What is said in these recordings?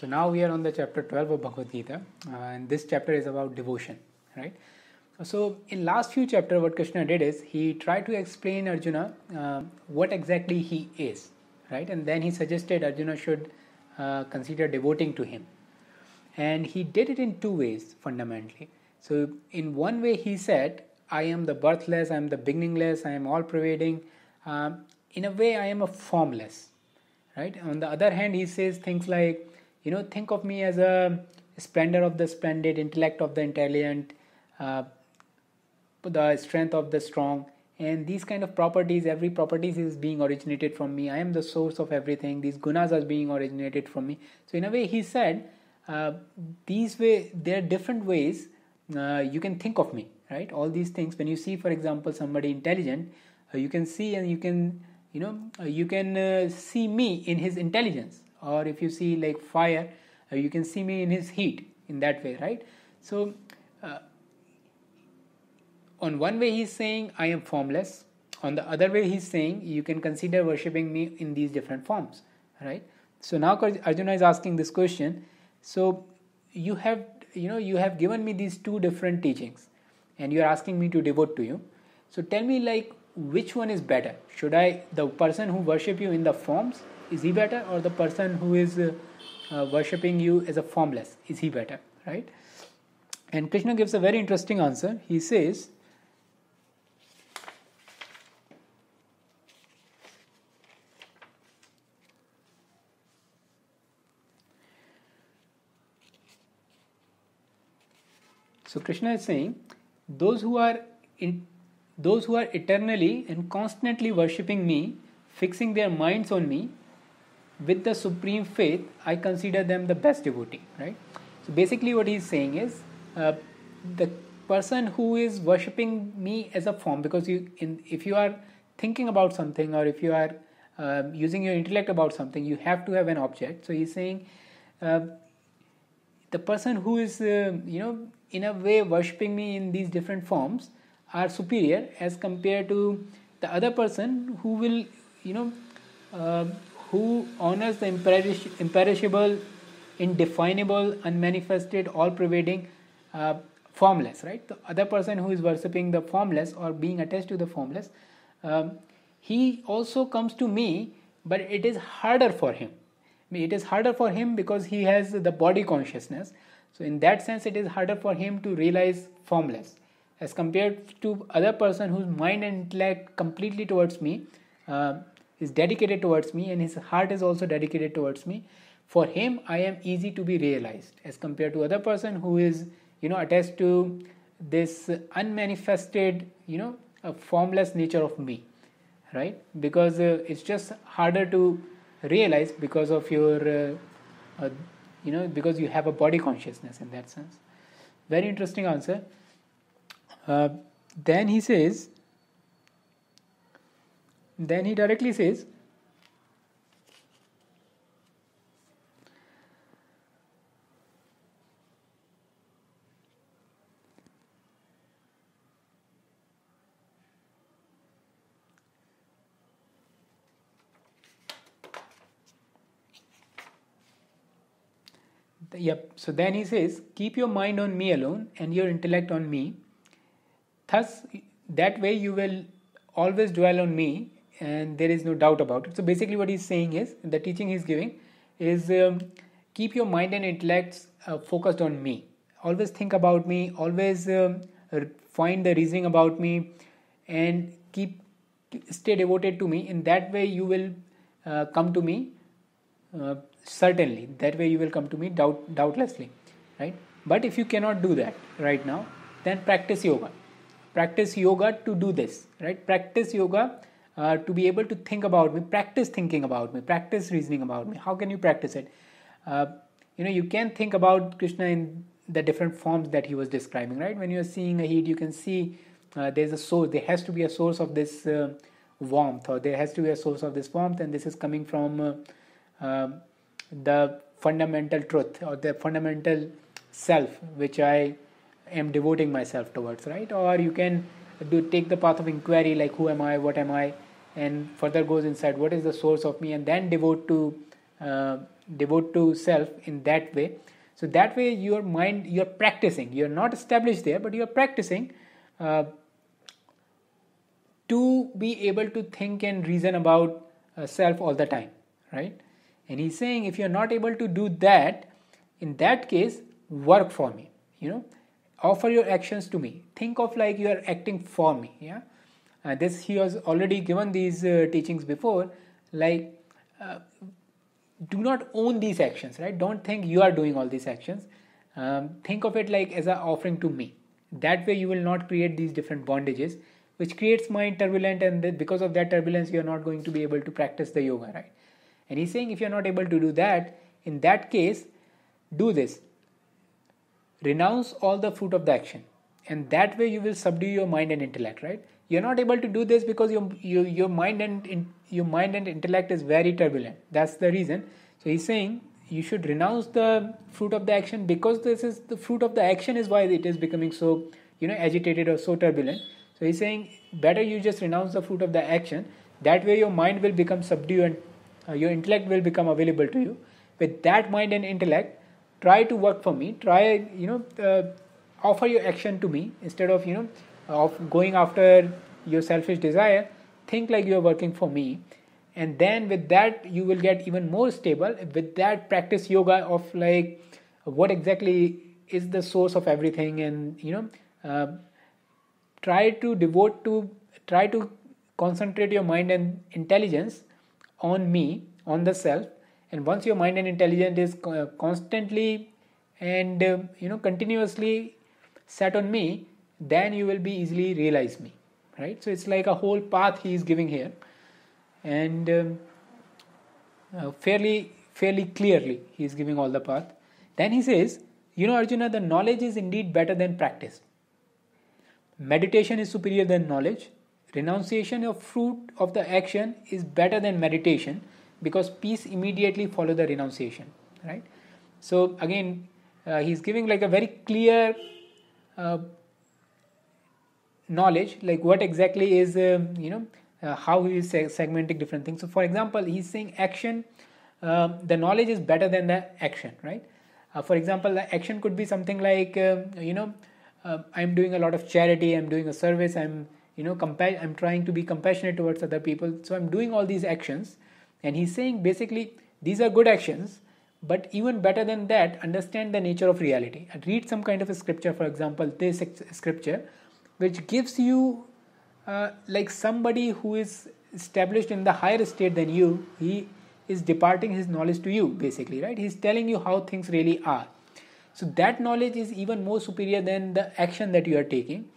So now we are on the chapter 12 of Bhagavad Gita, uh, and this chapter is about devotion, right? So in last few chapter, what Krishna did is he tried to explain Arjuna uh, what exactly he is, right? And then he suggested Arjuna should uh, consider devoting to him, and he did it in two ways fundamentally. So in one way he said, "I am the birthless, I am the beginningless, I am all-pervading." Um, in a way, I am a formless, right? On the other hand, he says things like you know think of me as a splendor of the splendid intellect of the intelligent uh, the strength of the strong and these kind of properties every properties is being originated from me i am the source of everything these gunas are being originated from me so in a way he said uh, these way there are different ways uh, you can think of me right all these things when you see for example somebody intelligent uh, you can see and you can you know uh, you can uh, see me in his intelligence or if you see like fire uh, you can see me in his heat in that way right so uh, on one way he's saying i am formless on the other way he's saying you can consider worshipping me in these different forms right so now arjuna is asking this question so you have you know you have given me these two different teachings and you are asking me to devote to you so tell me like which one is better should i the person who worship you in the forms is he better or the person who is uh, uh, worshipping you as a formless is he better right and krishna gives a very interesting answer he says so krishna is saying those who are in those who are eternally and constantly worshipping me, fixing their minds on me, with the supreme faith, I consider them the best devotee, right? So basically, what he's saying is uh, the person who is worshipping me as a form, because you, in, if you are thinking about something or if you are um, using your intellect about something, you have to have an object. So he's saying uh, the person who is, uh, you know, in a way worshipping me in these different forms are superior as compared to the other person who will you know uh, who honors the imperish- imperishable indefinable unmanifested all pervading uh, formless right the other person who is worshipping the formless or being attached to the formless um, he also comes to me but it is harder for him it is harder for him because he has the body consciousness so in that sense it is harder for him to realize formless as compared to other person whose mind and intellect completely towards me uh, is dedicated towards me and his heart is also dedicated towards me for him i am easy to be realized as compared to other person who is you know attached to this unmanifested you know a formless nature of me right because uh, it's just harder to realize because of your uh, uh you know because you have a body consciousness in that sense very interesting answer uh, then he says, then he directly says, yep so then he says keep your mind on me alone and your intellect on me Thus, that way you will always dwell on me and there is no doubt about it. So, basically, what he's saying is the teaching he's giving is um, keep your mind and intellects uh, focused on me. Always think about me, always um, find the reasoning about me, and keep stay devoted to me. In that way, you will uh, come to me uh, certainly. That way, you will come to me doubt, doubtlessly, right? But if you cannot do that right now, then practice yoga practice yoga to do this right practice yoga uh, to be able to think about me practice thinking about me practice reasoning about me how can you practice it uh, you know you can think about krishna in the different forms that he was describing right when you're seeing a heat you can see uh, there's a source there has to be a source of this uh, warmth or there has to be a source of this warmth and this is coming from uh, um, the fundamental truth or the fundamental self which i am devoting myself towards right or you can do take the path of inquiry like who am i what am i and further goes inside what is the source of me and then devote to uh, devote to self in that way so that way your mind you're practicing you're not established there but you're practicing uh, to be able to think and reason about uh, self all the time right and he's saying if you're not able to do that in that case work for me you know offer your actions to me think of like you are acting for me yeah uh, this he has already given these uh, teachings before like uh, do not own these actions right don't think you are doing all these actions um, think of it like as an offering to me that way you will not create these different bondages which creates mind turbulent and because of that turbulence you are not going to be able to practice the yoga right and he's saying if you're not able to do that in that case do this renounce all the fruit of the action and that way you will subdue your mind and intellect right you're not able to do this because your your, your mind and in, your mind and intellect is very turbulent that's the reason so he's saying you should renounce the fruit of the action because this is the fruit of the action is why it is becoming so you know agitated or so turbulent so he's saying better you just renounce the fruit of the action that way your mind will become subdued and uh, your intellect will become available to you with that mind and intellect try to work for me try you know uh, offer your action to me instead of you know of going after your selfish desire think like you're working for me and then with that you will get even more stable with that practice yoga of like what exactly is the source of everything and you know uh, try to devote to try to concentrate your mind and intelligence on me on the self and once your mind and intelligence is constantly and um, you know continuously set on me then you will be easily realize me right so it's like a whole path he is giving here and um, uh, fairly fairly clearly he is giving all the path then he says you know arjuna the knowledge is indeed better than practice meditation is superior than knowledge renunciation of fruit of the action is better than meditation because peace immediately follow the renunciation right so again uh, he's giving like a very clear uh, knowledge like what exactly is um, you know uh, how he is segmenting different things so for example he's saying action um, the knowledge is better than the action right uh, for example the action could be something like um, you know uh, i'm doing a lot of charity i'm doing a service i'm you know compa- i'm trying to be compassionate towards other people so i'm doing all these actions and he's saying basically these are good actions, but even better than that, understand the nature of reality and read some kind of a scripture, for example, this scripture, which gives you uh, like somebody who is established in the higher state than you, he is departing his knowledge to you, basically, right? He's telling you how things really are. So that knowledge is even more superior than the action that you are taking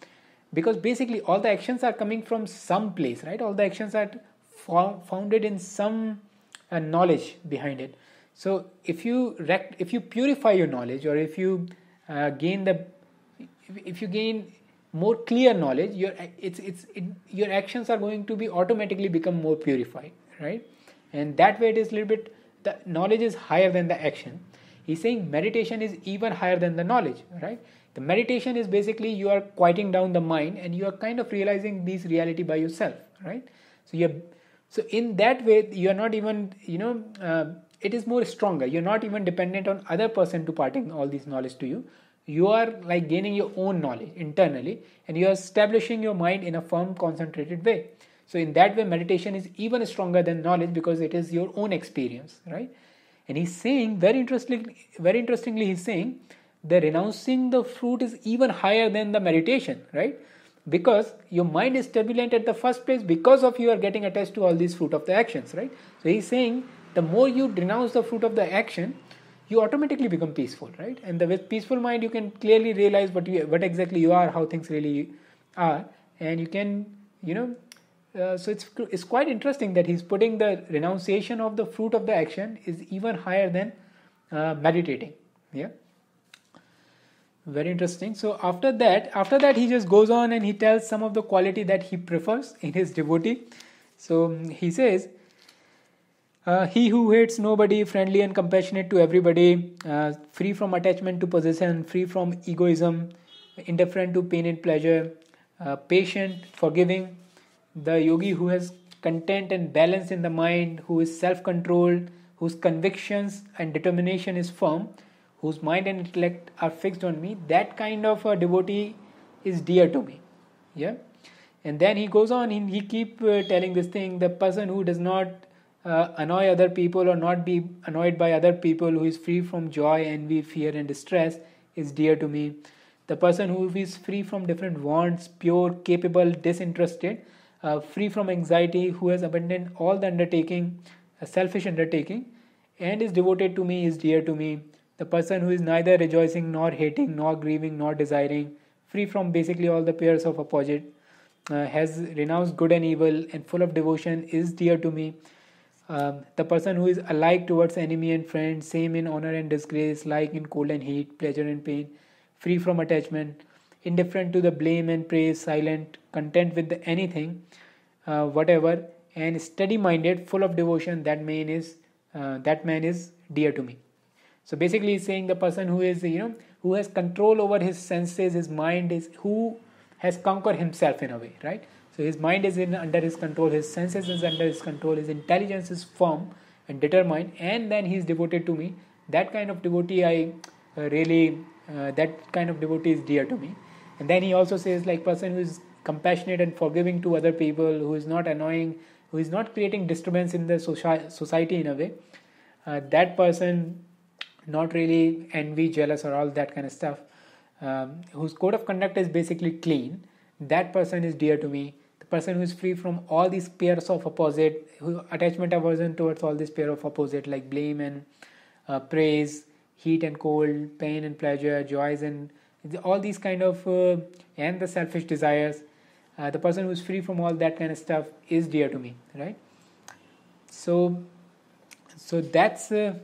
because basically all the actions are coming from some place, right? All the actions are founded in some uh, knowledge behind it so if you if you purify your knowledge or if you uh, gain the if you gain more clear knowledge your it's it's it, your actions are going to be automatically become more purified right and that way it is a little bit the knowledge is higher than the action he's saying meditation is even higher than the knowledge right the meditation is basically you are quieting down the mind and you are kind of realizing this reality by yourself right so you're so in that way you are not even you know uh, it is more stronger you're not even dependent on other person to parting all this knowledge to you you are like gaining your own knowledge internally and you are establishing your mind in a firm concentrated way so in that way meditation is even stronger than knowledge because it is your own experience right and he's saying very interestingly very interestingly he's saying the renouncing the fruit is even higher than the meditation right because your mind is turbulent at the first place because of you are getting attached to all these fruit of the actions right so he's saying the more you denounce the fruit of the action you automatically become peaceful right and the with peaceful mind you can clearly realize what you what exactly you are how things really are and you can you know uh, so it's it's quite interesting that he's putting the renunciation of the fruit of the action is even higher than uh, meditating yeah very interesting so after that after that he just goes on and he tells some of the quality that he prefers in his devotee so he says uh, he who hates nobody friendly and compassionate to everybody uh, free from attachment to possession free from egoism indifferent to pain and pleasure uh, patient forgiving the yogi who has content and balance in the mind who is self-controlled whose convictions and determination is firm whose mind and intellect are fixed on me, that kind of a devotee is dear to me. Yeah. And then he goes on, he, he keep uh, telling this thing, the person who does not uh, annoy other people or not be annoyed by other people, who is free from joy, envy, fear and distress is dear to me. The person who is free from different wants, pure, capable, disinterested, uh, free from anxiety, who has abandoned all the undertaking, selfish undertaking, and is devoted to me, is dear to me the person who is neither rejoicing nor hating nor grieving nor desiring free from basically all the pairs of opposite uh, has renounced good and evil and full of devotion is dear to me um, the person who is alike towards enemy and friend same in honor and disgrace like in cold and heat pleasure and pain free from attachment indifferent to the blame and praise silent content with anything uh, whatever and steady minded full of devotion that man is uh, that man is dear to me so basically, he's saying the person who is, you know, who has control over his senses, his mind is who has conquered himself in a way, right? So his mind is in under his control, his senses is under his control, his intelligence is firm and determined, and then he's devoted to me. That kind of devotee, I uh, really, uh, that kind of devotee is dear to me. And then he also says, like person who is compassionate and forgiving to other people, who is not annoying, who is not creating disturbance in the social society in a way. Uh, that person not really envy, jealous, or all that kind of stuff, um, whose code of conduct is basically clean, that person is dear to me. The person who is free from all these pairs of opposite, who attachment aversion towards all these pair of opposite like blame and uh, praise, heat and cold, pain and pleasure, joys and all these kind of uh, and the selfish desires. Uh, the person who is free from all that kind of stuff is dear to me, right? So, so that's uh,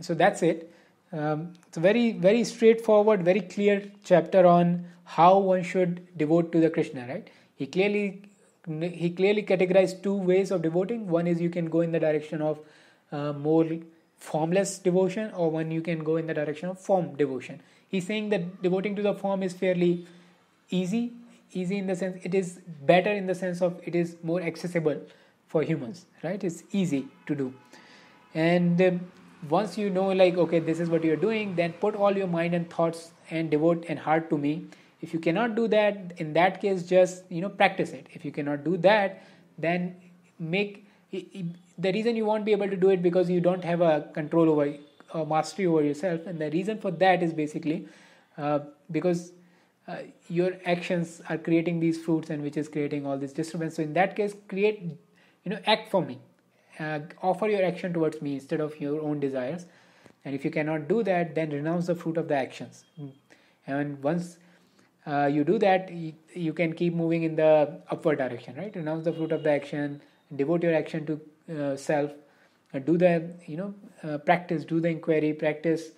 so that's it. Um, it's a very, very straightforward, very clear chapter on how one should devote to the Krishna, right? He clearly he clearly categorized two ways of devoting. One is you can go in the direction of uh, more formless devotion, or one you can go in the direction of form devotion. He's saying that devoting to the form is fairly easy, easy in the sense it is better in the sense of it is more accessible for humans, right? It's easy to do, and um, once you know like okay this is what you're doing then put all your mind and thoughts and devote and heart to me if you cannot do that in that case just you know practice it if you cannot do that then make the reason you won't be able to do it because you don't have a control over a mastery over yourself and the reason for that is basically uh, because uh, your actions are creating these fruits and which is creating all this disturbance so in that case create you know act for me uh, offer your action towards me instead of your own desires and if you cannot do that then renounce the fruit of the actions and once uh, you do that you can keep moving in the upward direction right renounce the fruit of the action devote your action to uh, self uh, do the you know uh, practice do the inquiry practice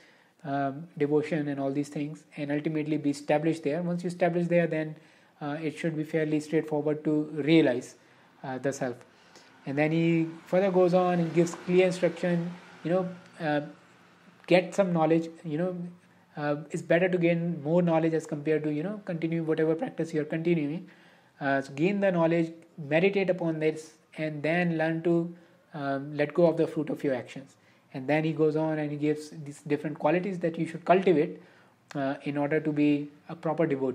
um, devotion and all these things and ultimately be established there once you establish there then uh, it should be fairly straightforward to realize the self and then he further goes on and gives clear instruction, you know, uh, get some knowledge, you know, uh, it's better to gain more knowledge as compared to, you know, continue whatever practice you're continuing. Uh, so gain the knowledge, meditate upon this, and then learn to um, let go of the fruit of your actions. And then he goes on and he gives these different qualities that you should cultivate uh, in order to be a proper devotee.